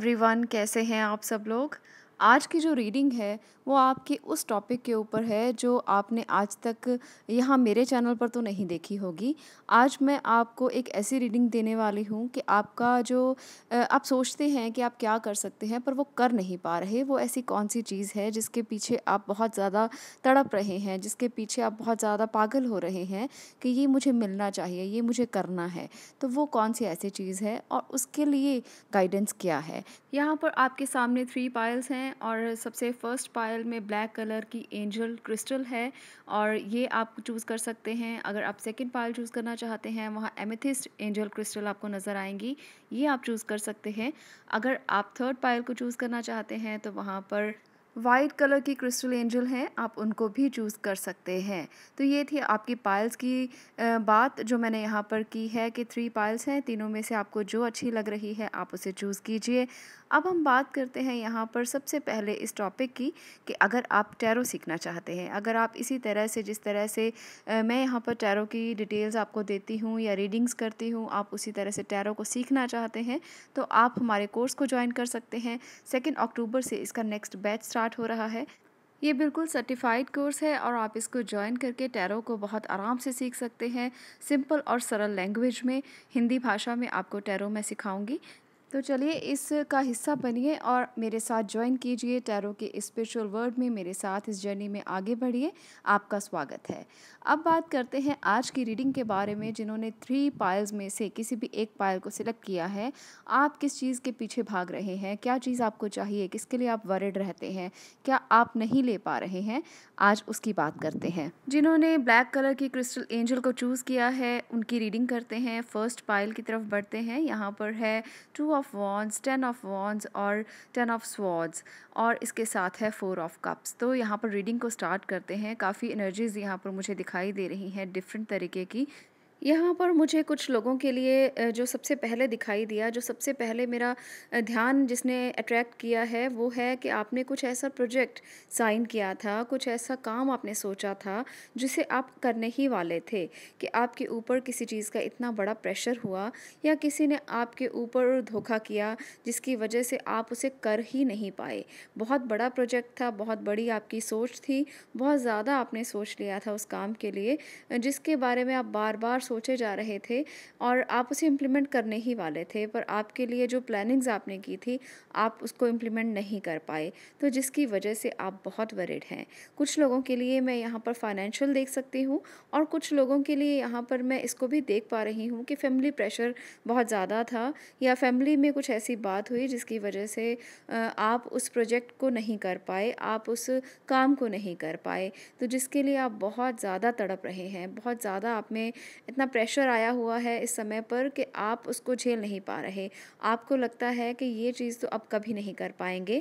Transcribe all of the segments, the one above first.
everyone कैसे हैं आप सब लोग आज की जो रीडिंग है वो आपके उस टॉपिक के ऊपर है जो आपने आज तक यहाँ मेरे चैनल पर तो नहीं देखी होगी आज मैं आपको एक ऐसी रीडिंग देने वाली हूँ कि आपका जो आप सोचते हैं कि आप क्या कर सकते हैं पर वो कर नहीं पा रहे वो ऐसी कौन सी चीज़ है जिसके पीछे आप बहुत ज़्यादा तड़प रहे हैं जिसके पीछे आप बहुत ज़्यादा पागल हो रहे हैं कि ये मुझे मिलना चाहिए ये मुझे करना है तो वो कौन सी ऐसी चीज़ है और उसके लिए गाइडेंस क्या है यहाँ पर आपके सामने थ्री पायल्स हैं हैं और सबसे फर्स्ट पायल में ब्लैक कलर की एंजल क्रिस्टल है और ये आप चूज़ कर सकते हैं अगर आप सेकंड पायल चूज़ करना चाहते हैं वहाँ एमिथिस्ट एंजल क्रिस्टल आपको नज़र आएंगी ये आप चूज़ कर सकते हैं अगर आप थर्ड पायल को चूज़ करना चाहते हैं तो वहाँ पर वाइट कलर की क्रिस्टल एंजल हैं आप उनको भी चूज़ कर सकते हैं तो ये थी आपकी पायल्स की बात जो मैंने यहाँ पर की है कि थ्री पायल्स हैं तीनों में से आपको जो अच्छी लग रही है आप उसे चूज़ कीजिए अब हम बात करते हैं यहाँ पर सबसे पहले इस टॉपिक की कि अगर आप टैरो सीखना चाहते हैं अगर आप इसी तरह से जिस तरह से आ, मैं यहाँ पर टैरो की डिटेल्स आपको देती हूँ या रीडिंग्स करती हूँ आप उसी तरह से टैरो को सीखना चाहते हैं तो आप हमारे कोर्स को ज्वाइन कर सकते हैं सेकेंड अक्टूबर से इसका नेक्स्ट बैच स्टार्ट हो रहा है ये बिल्कुल सर्टिफाइड कोर्स है और आप इसको ज्वाइन करके टैरो को बहुत आराम से सीख सकते हैं सिंपल और सरल लैंग्वेज में हिंदी भाषा में आपको टैरो मैं सिखाऊंगी तो चलिए इसका हिस्सा बनिए और मेरे साथ ज्वाइन कीजिए टैरो के स्पिरिचुअल वर्ल्ड में मेरे साथ इस जर्नी में आगे बढ़िए आपका स्वागत है अब बात करते हैं आज की रीडिंग के बारे में जिन्होंने थ्री पायल्स में से किसी भी एक पायल को सिलेक्ट किया है आप किस चीज़ के पीछे भाग रहे हैं क्या चीज़ आपको चाहिए किसके लिए आप वरिड रहते हैं क्या आप नहीं ले पा रहे हैं आज उसकी बात करते हैं जिन्होंने ब्लैक कलर की क्रिस्टल एंजल को चूज़ किया है उनकी रीडिंग करते हैं फर्स्ट पायल की तरफ बढ़ते हैं यहाँ पर है two of wands ten of wands और टेन ऑफ स्वॉर्ड्स और इसके साथ है फोर ऑफ कप्स तो यहाँ पर रीडिंग को स्टार्ट करते हैं काफ़ी एनर्जीज़ यहाँ पर मुझे दिखाई दे रही हैं डिफरेंट तरीके की यहाँ पर मुझे कुछ लोगों के लिए जो सबसे पहले दिखाई दिया जो सबसे पहले मेरा ध्यान जिसने अट्रैक्ट किया है वो है कि आपने कुछ ऐसा प्रोजेक्ट साइन किया था कुछ ऐसा काम आपने सोचा था जिसे आप करने ही वाले थे कि आपके ऊपर किसी चीज़ का इतना बड़ा प्रेशर हुआ या किसी ने आपके ऊपर धोखा किया जिसकी वजह से आप उसे कर ही नहीं पाए बहुत बड़ा प्रोजेक्ट था बहुत बड़ी आपकी सोच थी बहुत ज़्यादा आपने सोच लिया था उस काम के लिए जिसके बारे में आप बार बार सोचे जा रहे थे और आप उसे इम्प्लीमेंट करने ही वाले थे पर आपके लिए जो प्लानिंग्स आपने की थी आप उसको इम्प्लीमेंट नहीं कर पाए तो जिसकी वजह से आप बहुत वरिड हैं कुछ लोगों के लिए मैं यहाँ पर फाइनेंशियल देख सकती हूँ और कुछ लोगों के लिए यहाँ पर मैं इसको भी देख पा रही हूँ कि फैमिली प्रेशर बहुत ज़्यादा था या फैमिली में कुछ ऐसी बात हुई जिसकी वजह से आप उस प्रोजेक्ट को नहीं कर पाए आप उस काम को नहीं कर पाए तो जिसके लिए आप बहुत ज़्यादा तड़प रहे हैं बहुत ज़्यादा आप में इतना इतना प्रेशर आया हुआ है इस समय पर कि आप उसको झेल नहीं पा रहे आपको लगता है कि ये चीज़ तो आप कभी नहीं कर पाएंगे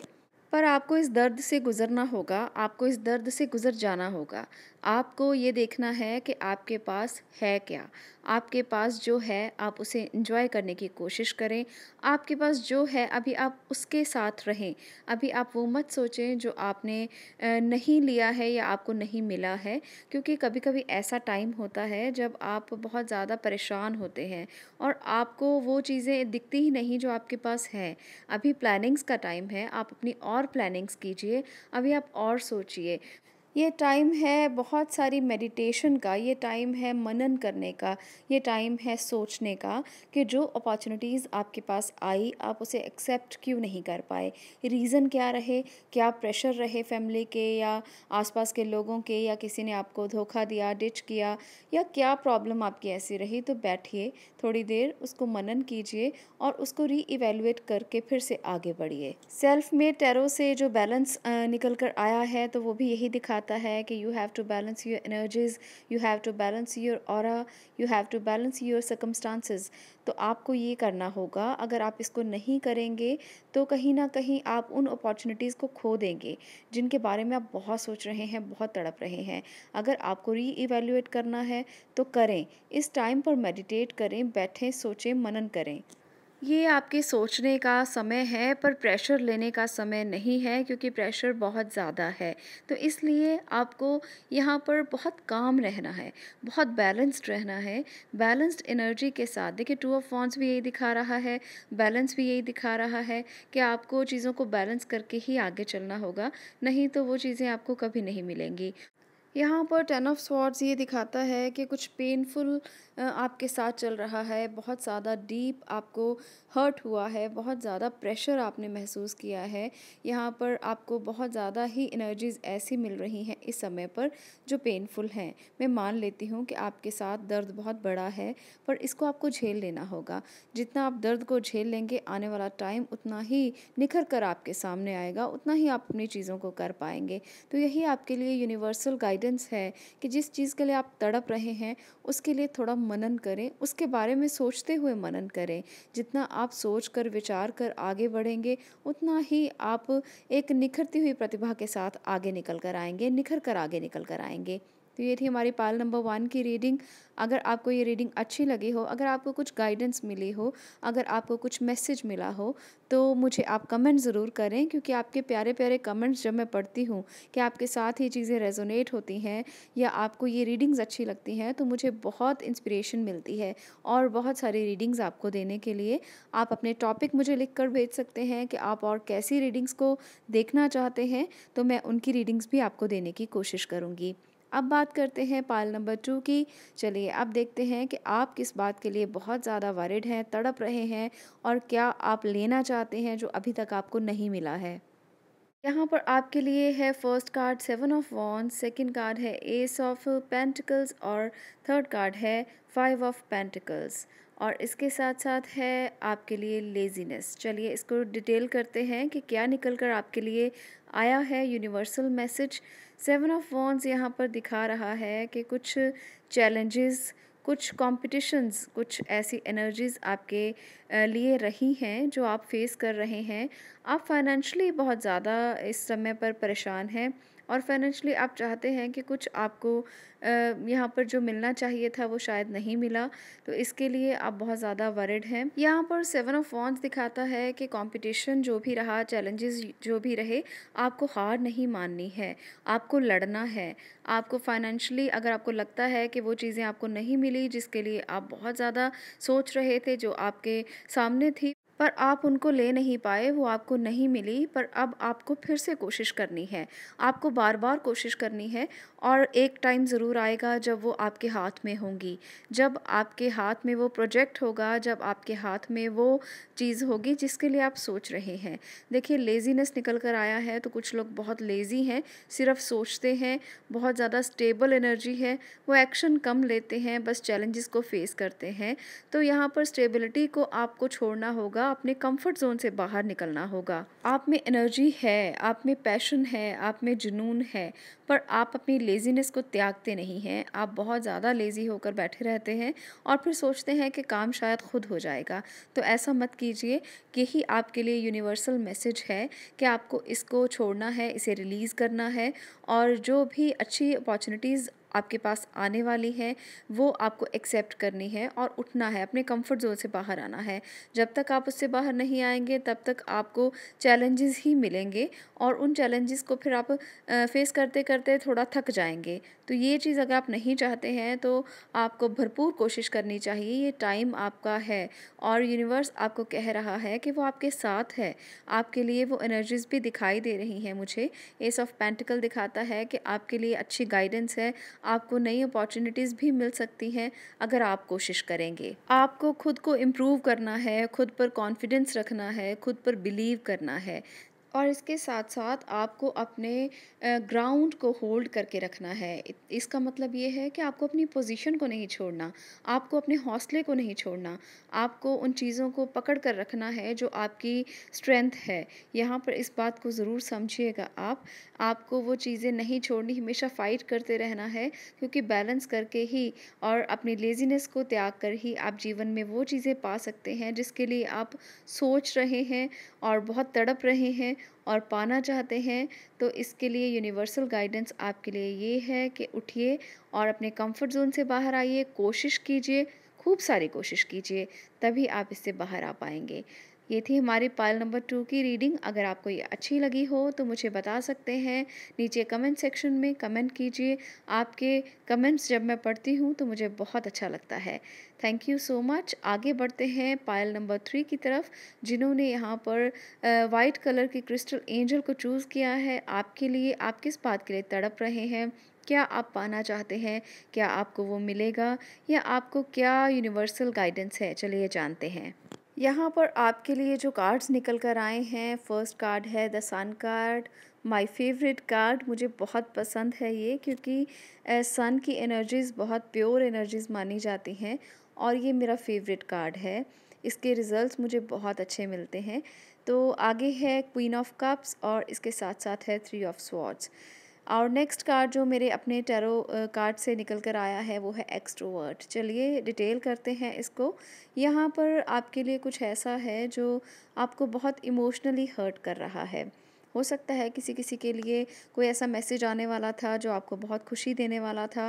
पर आपको इस दर्द से गुज़रना होगा आपको इस दर्द से गुज़र जाना होगा आपको ये देखना है कि आपके पास है क्या आपके पास जो है आप उसे इंजॉय करने की कोशिश करें आपके पास जो है अभी आप उसके साथ रहें अभी आप वो मत सोचें जो आपने नहीं लिया है या आपको नहीं मिला है क्योंकि कभी कभी ऐसा टाइम होता है जब आप बहुत ज़्यादा परेशान होते हैं और आपको वो चीज़ें दिखती ही नहीं जो आपके पास है अभी प्लानिंग्स का टाइम है आप अपनी और प्लानिंग्स कीजिए अभी आप और सोचिए ये टाइम है बहुत सारी मेडिटेशन का ये टाइम है मनन करने का ये टाइम है सोचने का कि जो अपॉर्चुनिटीज़ आपके पास आई आप उसे एक्सेप्ट क्यों नहीं कर पाए रीज़न क्या रहे क्या प्रेशर रहे फैमिली के या आसपास के लोगों के या किसी ने आपको धोखा दिया डिच किया या क्या प्रॉब्लम आपकी ऐसी रही तो बैठिए थोड़ी देर उसको मनन कीजिए और उसको री इवेलुएट करके फिर से आगे बढ़िए सेल्फ मेड टैरो से जो बैलेंस निकल कर आया है तो वो भी यही दिखा आता है कि you have to balance your energies you have to balance your और you have to balance your circumstances तो आपको ये करना होगा अगर आप इसको नहीं करेंगे तो कहीं ना कहीं आप उन अपॉर्चुनिटीज़ को खो देंगे जिनके बारे में आप बहुत सोच रहे हैं बहुत तड़प रहे हैं अगर आपको री इवेल्यूएट करना है तो करें इस टाइम पर मेडिटेट करें बैठें सोचें मनन करें ये आपके सोचने का समय है पर प्रेशर लेने का समय नहीं है क्योंकि प्रेशर बहुत ज़्यादा है तो इसलिए आपको यहाँ पर बहुत काम रहना है बहुत बैलेंस्ड रहना है बैलेंस्ड एनर्जी के साथ देखिए टू ऑफ फॉन्स भी यही दिखा रहा है बैलेंस भी यही दिखा रहा है कि आपको चीज़ों को बैलेंस करके ही आगे चलना होगा नहीं तो वो चीज़ें आपको कभी नहीं मिलेंगी यहाँ पर टेन ऑफ स्वॉर्ड्स ये दिखाता है कि कुछ पेनफुल आपके साथ चल रहा है बहुत ज़्यादा डीप आपको हर्ट हुआ है बहुत ज़्यादा प्रेशर आपने महसूस किया है यहाँ पर आपको बहुत ज़्यादा ही एनर्जीज़ ऐसी मिल रही हैं इस समय पर जो पेनफुल हैं मैं मान लेती हूँ कि आपके साथ दर्द बहुत बड़ा है पर इसको आपको झेल लेना होगा जितना आप दर्द को झेल लेंगे आने वाला टाइम उतना ही निखर कर आपके सामने आएगा उतना ही आप अपनी चीज़ों को कर पाएंगे तो यही आपके लिए यूनिवर्सल गाइड गाइडेंस है कि जिस चीज़ के लिए आप तड़प रहे हैं उसके लिए थोड़ा मनन करें उसके बारे में सोचते हुए मनन करें जितना आप सोच कर विचार कर आगे बढ़ेंगे उतना ही आप एक निखरती हुई प्रतिभा के साथ आगे निकल कर आएंगे निखर कर आगे निकल कर आएंगे तो ये थी हमारी पाल नंबर वन की रीडिंग अगर आपको ये रीडिंग अच्छी लगी हो अगर आपको कुछ गाइडेंस मिली हो अगर आपको कुछ मैसेज मिला हो तो मुझे आप कमेंट ज़रूर करें क्योंकि आपके प्यारे प्यारे कमेंट्स जब मैं पढ़ती हूँ कि आपके साथ ये चीज़ें रेजोनेट होती हैं या आपको ये रीडिंग्स अच्छी लगती हैं तो मुझे बहुत इंस्पिरेशन मिलती है और बहुत सारी रीडिंग्स आपको देने के लिए आप अपने टॉपिक मुझे लिख कर भेज सकते हैं कि आप और कैसी रीडिंग्स को देखना चाहते हैं तो मैं उनकी रीडिंग्स भी आपको देने की कोशिश करूँगी अब बात करते हैं पाल नंबर टू की चलिए अब देखते हैं कि आप किस बात के लिए बहुत ज़्यादा वरिड हैं तड़प रहे हैं और क्या आप लेना चाहते हैं जो अभी तक आपको नहीं मिला है यहाँ पर आपके लिए है first card seven of wands second card है एस ऑफ पेंटिकल्स और थर्ड कार्ड है फाइव ऑफ पेंटिकल्स और इसके साथ साथ है आपके लिए लेजीनेस चलिए इसको डिटेल करते हैं कि क्या निकल कर आपके लिए आया है universal message seven of wands यहाँ पर दिखा रहा है कि कुछ चैलेंजेस कुछ कॉम्पिटिशन्स कुछ ऐसी एनर्जीज़ आपके लिए रही हैं जो आप फेस कर रहे हैं आप फाइनेंशली बहुत ज़्यादा इस समय पर परेशान हैं और फाइनेंशली आप चाहते हैं कि कुछ आपको यहाँ पर जो मिलना चाहिए था वो शायद नहीं मिला तो इसके लिए आप बहुत ज़्यादा वरिड हैं यहाँ पर सेवन ऑफ वॉन्स दिखाता है कि कंपटीशन जो भी रहा चैलेंजेस जो भी रहे आपको हार नहीं माननी है आपको लड़ना है आपको फाइनेंशली अगर आपको लगता है कि वो चीज़ें आपको नहीं मिली जिसके लिए आप बहुत ज़्यादा सोच रहे थे जो आपके सामने थी पर आप उनको ले नहीं पाए वो आपको नहीं मिली पर अब आपको फिर से कोशिश करनी है आपको बार बार कोशिश करनी है और एक टाइम ज़रूर आएगा जब वो आपके हाथ में होंगी जब आपके हाथ में वो प्रोजेक्ट होगा जब आपके हाथ में वो चीज़ होगी जिसके लिए आप सोच रहे हैं देखिए लेज़ीनेस निकल कर आया है तो कुछ लोग बहुत लेज़ी हैं सिर्फ सोचते हैं बहुत ज़्यादा स्टेबल एनर्जी है वो एक्शन कम लेते हैं बस चैलेंजेस को फेस करते हैं तो यहाँ पर स्टेबिलिटी को आपको छोड़ना होगा अपने कंफर्ट जोन से बाहर निकलना होगा आप में एनर्जी है आप में पैशन है आप में जुनून है पर आप अपनी लेज़ीनेस को त्यागते नहीं हैं आप बहुत ज़्यादा लेज़ी होकर बैठे रहते हैं और फिर सोचते हैं कि काम शायद खुद हो जाएगा तो ऐसा मत कीजिए यही आपके लिए यूनिवर्सल मैसेज है कि आपको इसको छोड़ना है इसे रिलीज़ करना है और जो भी अच्छी अपॉर्चुनिटीज़ आपके पास आने वाली है वो आपको एक्सेप्ट करनी है और उठना है अपने कंफर्ट जोन से बाहर आना है जब तक आप उससे बाहर नहीं आएंगे तब तक आपको चैलेंजेस ही मिलेंगे और उन चैलेंजेस को फिर आप फेस करते करते थोड़ा थक जाएंगे तो ये चीज़ अगर आप नहीं चाहते हैं तो आपको भरपूर कोशिश करनी चाहिए ये टाइम आपका है और यूनिवर्स आपको कह रहा है कि वो आपके साथ है आपके लिए वो एनर्जीज़ भी दिखाई दे रही हैं मुझे एस ऑफ पेंटिकल दिखाता है कि आपके लिए अच्छी गाइडेंस है आपको नई अपॉर्चुनिटीज़ भी मिल सकती हैं अगर आप कोशिश करेंगे आपको खुद को इम्प्रूव करना है खुद पर कॉन्फिडेंस रखना है खुद पर बिलीव करना है और इसके साथ साथ आपको अपने ग्राउंड को होल्ड करके रखना है इसका मतलब ये है कि आपको अपनी पोजीशन को नहीं छोड़ना आपको अपने हौसले को नहीं छोड़ना आपको उन चीज़ों को पकड़ कर रखना है जो आपकी स्ट्रेंथ है यहाँ पर इस बात को ज़रूर समझिएगा आप आपको वो चीज़ें नहीं छोड़नी हमेशा फ़ाइट करते रहना है क्योंकि बैलेंस करके ही और अपनी लेज़ीनेस को त्याग कर ही आप जीवन में वो चीज़ें पा सकते हैं जिसके लिए आप सोच रहे हैं और बहुत तड़प रहे हैं और पाना चाहते हैं तो इसके लिए यूनिवर्सल गाइडेंस आपके लिए ये है कि उठिए और अपने कंफर्ट जोन से बाहर आइए कोशिश कीजिए खूब सारी कोशिश कीजिए तभी आप इससे बाहर आ पाएंगे ये थी हमारी पायल नंबर टू की रीडिंग अगर आपको ये अच्छी लगी हो तो मुझे बता सकते हैं नीचे कमेंट सेक्शन में कमेंट कीजिए आपके कमेंट्स जब मैं पढ़ती हूँ तो मुझे बहुत अच्छा लगता है थैंक यू सो मच आगे बढ़ते हैं पायल नंबर थ्री की तरफ जिन्होंने यहाँ पर वाइट कलर की क्रिस्टल एंजल को चूज़ किया है आपके लिए आप किस बात के लिए तड़प रहे हैं क्या आप पाना चाहते हैं क्या आपको वो मिलेगा या आपको क्या यूनिवर्सल गाइडेंस है चलिए जानते हैं यहाँ पर आपके लिए जो कार्ड्स निकल कर आए हैं फर्स्ट कार्ड है the sun card my favourite card मुझे बहुत पसंद है ये क्योंकि सन की एनर्जीज़ बहुत प्योर एनर्जीज़ मानी जाती हैं और ये मेरा फेवरेट कार्ड है इसके रिज़ल्ट्स मुझे बहुत अच्छे मिलते हैं तो आगे है क्वीन ऑफ कप्स और इसके साथ साथ है थ्री ऑफ स्वॉर्ड्स और नेक्स्ट कार्ड जो मेरे अपने टैरो कार्ड से निकल कर आया है वो है एक्सट्रोवर्ट चलिए डिटेल करते हैं इसको यहाँ पर आपके लिए कुछ ऐसा है जो आपको बहुत इमोशनली हर्ट कर रहा है हो सकता है किसी किसी के लिए कोई ऐसा मैसेज आने वाला था जो आपको बहुत खुशी देने वाला था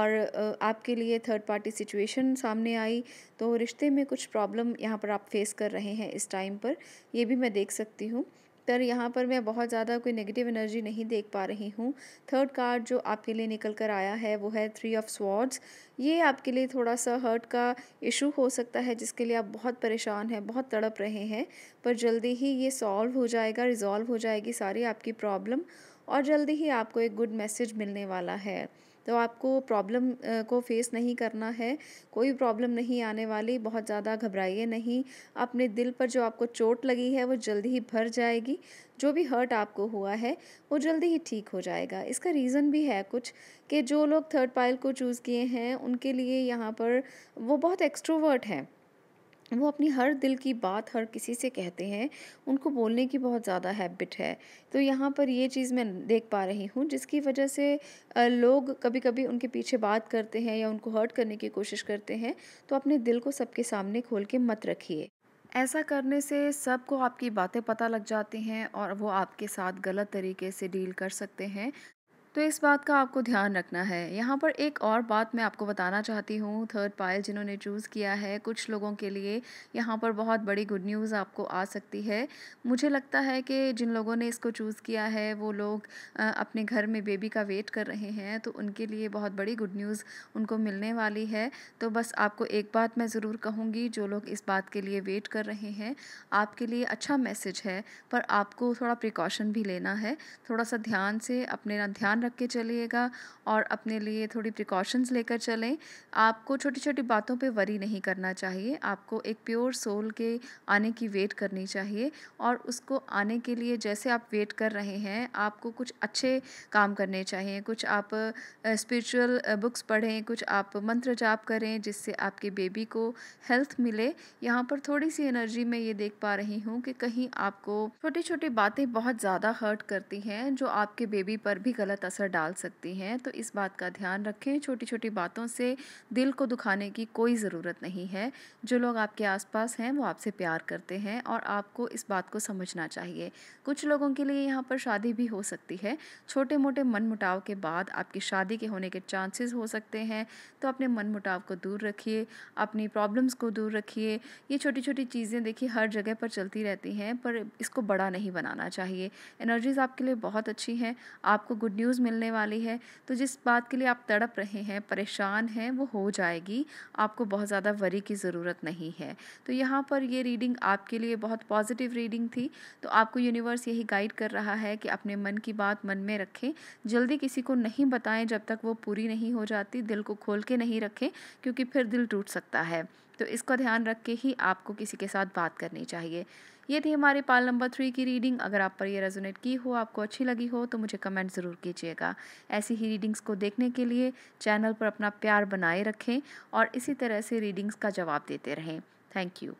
और आपके लिए थर्ड पार्टी सिचुएशन सामने आई तो रिश्ते में कुछ प्रॉब्लम यहाँ पर आप फेस कर रहे हैं इस टाइम पर ये भी मैं देख सकती हूँ तर यहाँ पर मैं बहुत ज़्यादा कोई नेगेटिव एनर्जी नहीं देख पा रही हूँ थर्ड कार्ड जो आपके लिए निकल कर आया है वो है थ्री ऑफ स्वॉर्ड्स ये आपके लिए थोड़ा सा हर्ट का इशू हो सकता है जिसके लिए आप बहुत परेशान हैं बहुत तड़प रहे हैं पर जल्दी ही ये सॉल्व हो जाएगा रिजॉल्व हो जाएगी सारी आपकी प्रॉब्लम और जल्दी ही आपको एक गुड मैसेज मिलने वाला है तो आपको प्रॉब्लम को फेस नहीं करना है कोई प्रॉब्लम नहीं आने वाली बहुत ज़्यादा घबराइए नहीं अपने दिल पर जो आपको चोट लगी है वो जल्दी ही भर जाएगी जो भी हर्ट आपको हुआ है वो जल्दी ही ठीक हो जाएगा इसका रीज़न भी है कुछ कि जो लोग थर्ड पाइल को चूज़ किए हैं उनके लिए यहाँ पर वो बहुत एक्स्ट्रोवर्ट हैं वो अपनी हर दिल की बात हर किसी से कहते हैं उनको बोलने की बहुत ज़्यादा हैबिट है तो यहाँ पर ये चीज़ मैं देख पा रही हूँ जिसकी वजह से लोग कभी कभी उनके पीछे बात करते हैं या उनको हर्ट करने की कोशिश करते हैं तो अपने दिल को सबके सामने खोल के मत रखिए ऐसा करने से सबको आपकी बातें पता लग जाती हैं और वो आपके साथ गलत तरीके से डील कर सकते हैं तो इस बात का आपको ध्यान रखना है यहाँ पर एक और बात मैं आपको बताना चाहती हूँ थर्ड पायल जिन्होंने चूज़ किया है कुछ लोगों के लिए यहाँ पर बहुत बड़ी गुड न्यूज़ आपको आ सकती है मुझे लगता है कि जिन लोगों ने इसको चूज़ किया है वो लोग अपने घर में बेबी का वेट कर रहे हैं तो उनके लिए बहुत बड़ी गुड न्यूज़ उनको मिलने वाली है तो बस आपको एक बात मैं ज़रूर कहूँगी जो लोग इस बात के लिए वेट कर रहे हैं आपके लिए अच्छा मैसेज है पर आपको थोड़ा प्रिकॉशन भी लेना है थोड़ा सा ध्यान से अपने ध्यान रख के चलिएगा और अपने लिए थोड़ी प्रिकॉशंस लेकर चलें आपको छोटी छोटी बातों पे वरी नहीं करना चाहिए आपको एक प्योर सोल के आने की वेट करनी चाहिए और उसको आने के लिए जैसे आप वेट कर रहे हैं आपको कुछ अच्छे काम करने चाहिए कुछ आप स्पिरिचुअल बुक्स पढ़ें कुछ आप मंत्र जाप करें जिससे आपके बेबी को हेल्थ मिले यहाँ पर थोड़ी सी एनर्जी में ये देख पा रही हूँ कि कहीं आपको छोटी छोटी बातें बहुत ज़्यादा हर्ट करती हैं जो आपके बेबी पर भी गलत असर डाल सकती हैं तो इस बात का ध्यान रखें छोटी छोटी बातों से दिल को दुखाने की कोई ज़रूरत नहीं है जो लोग आपके आसपास हैं वो आपसे प्यार करते हैं और आपको इस बात को समझना चाहिए कुछ लोगों के लिए यहाँ पर शादी भी हो सकती है छोटे मोटे मन मुटाव के बाद आपकी शादी के होने के चांसेस हो सकते हैं तो अपने मन मुटाव को दूर रखिए अपनी प्रॉब्लम्स को दूर रखिए ये छोटी छोटी चीज़ें देखिए हर जगह पर चलती रहती हैं पर इसको बड़ा नहीं बनाना चाहिए एनर्जीज़ आपके लिए बहुत अच्छी हैं आपको गुड न्यूज़ चीज़ मिलने वाली है तो जिस बात के लिए आप तड़प रहे हैं परेशान हैं वो हो जाएगी आपको बहुत ज़्यादा वरी की ज़रूरत नहीं है तो यहाँ पर ये रीडिंग आपके लिए बहुत पॉजिटिव रीडिंग थी तो आपको यूनिवर्स यही गाइड कर रहा है कि अपने मन की बात मन में रखें जल्दी किसी को नहीं बताएं जब तक वो पूरी नहीं हो जाती दिल को खोल के नहीं रखें क्योंकि फिर दिल टूट सकता है तो इसका ध्यान रख के ही आपको किसी के साथ बात करनी चाहिए ये थी हमारी पाल नंबर थ्री की रीडिंग अगर आप पर ये रेजोनेट की हो आपको अच्छी लगी हो तो मुझे कमेंट ज़रूर कीजिएगा ऐसी ही रीडिंग्स को देखने के लिए चैनल पर अपना प्यार बनाए रखें और इसी तरह से रीडिंग्स का जवाब देते रहें थैंक यू